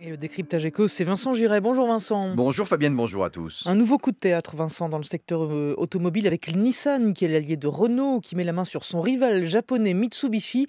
Et le décryptage éco, c'est Vincent Giray. Bonjour Vincent. Bonjour Fabienne, bonjour à tous. Un nouveau coup de théâtre, Vincent, dans le secteur euh, automobile avec Nissan, qui est l'allié de Renault, qui met la main sur son rival japonais Mitsubishi.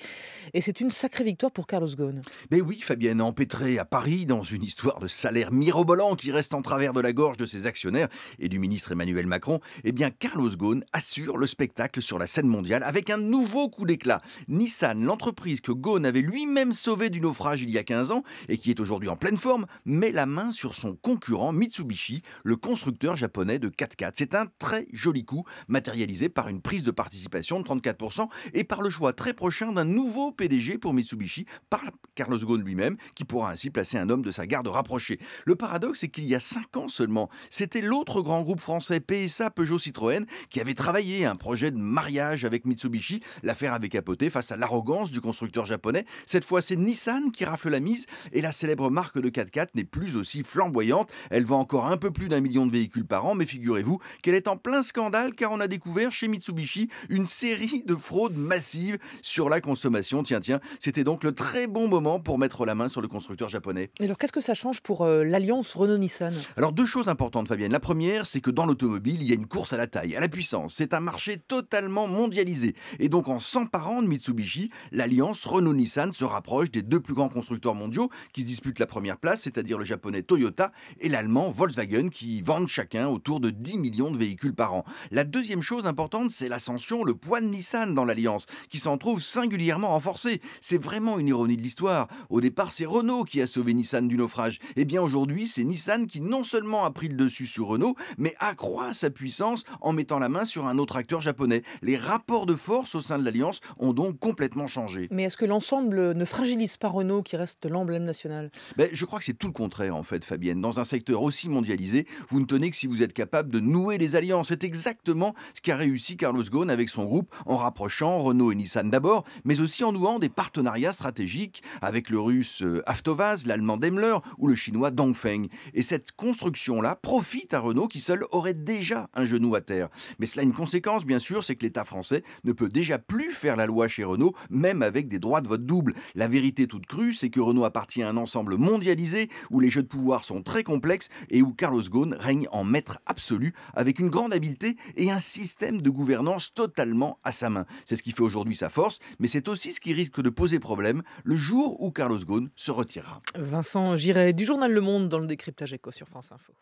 Et c'est une sacrée victoire pour Carlos Ghosn. Mais oui, Fabienne, empêtré à Paris dans une histoire de salaire mirobolant qui reste en travers de la gorge de ses actionnaires et du ministre Emmanuel Macron, eh bien Carlos Ghosn assure le spectacle sur la scène mondiale avec un nouveau coup d'éclat. Nissan, l'entreprise que Ghosn avait lui-même sauvée du naufrage il y a 15 ans et qui est aujourd'hui en pleine forme, met la main sur son concurrent Mitsubishi, le constructeur japonais de 4x4. C'est un très joli coup, matérialisé par une prise de participation de 34% et par le choix très prochain d'un nouveau PDG pour Mitsubishi, par Carlos Ghosn lui-même, qui pourra ainsi placer un homme de sa garde rapprochée. Le paradoxe c'est qu'il y a 5 ans seulement, c'était l'autre grand groupe français PSA Peugeot Citroën qui avait travaillé un projet de mariage avec Mitsubishi. L'affaire avait capoté face à l'arrogance du constructeur japonais. Cette fois, c'est Nissan qui rafle la mise et la célèbre marque que de 4x4 n'est plus aussi flamboyante. Elle vend encore un peu plus d'un million de véhicules par an, mais figurez-vous qu'elle est en plein scandale car on a découvert chez Mitsubishi une série de fraudes massives sur la consommation. Tiens, tiens, c'était donc le très bon moment pour mettre la main sur le constructeur japonais. Et alors qu'est-ce que ça change pour euh, l'alliance Renault-Nissan Alors deux choses importantes, Fabienne. La première, c'est que dans l'automobile, il y a une course à la taille, à la puissance. C'est un marché totalement mondialisé. Et donc en s'emparant de Mitsubishi, l'alliance Renault-Nissan se rapproche des deux plus grands constructeurs mondiaux qui se disputent la première place, c'est-à-dire le japonais Toyota et l'allemand Volkswagen qui vendent chacun autour de 10 millions de véhicules par an. La deuxième chose importante, c'est l'ascension, le poids de Nissan dans l'alliance, qui s'en trouve singulièrement renforcé. C'est vraiment une ironie de l'histoire. Au départ, c'est Renault qui a sauvé Nissan du naufrage. Et eh bien aujourd'hui, c'est Nissan qui non seulement a pris le dessus sur Renault, mais accroît sa puissance en mettant la main sur un autre acteur japonais. Les rapports de force au sein de l'alliance ont donc complètement changé. Mais est-ce que l'ensemble ne fragilise pas Renault qui reste l'emblème national ben, ben, je crois que c'est tout le contraire, en fait, Fabienne. Dans un secteur aussi mondialisé, vous ne tenez que si vous êtes capable de nouer les alliances. C'est exactement ce qu'a réussi Carlos Ghosn avec son groupe en rapprochant Renault et Nissan d'abord, mais aussi en nouant des partenariats stratégiques avec le russe euh, Avtovaz, l'allemand Daimler ou le chinois Dongfeng. Et cette construction-là profite à Renault qui seul aurait déjà un genou à terre. Mais cela a une conséquence, bien sûr, c'est que l'État français ne peut déjà plus faire la loi chez Renault, même avec des droits de vote double. La vérité toute crue, c'est que Renault appartient à un ensemble mondial mondialisé où les jeux de pouvoir sont très complexes et où Carlos Ghosn règne en maître absolu avec une grande habileté et un système de gouvernance totalement à sa main. C'est ce qui fait aujourd'hui sa force, mais c'est aussi ce qui risque de poser problème le jour où Carlos Ghosn se retirera. Vincent j'irai du journal Le Monde dans le décryptage éco sur France Info.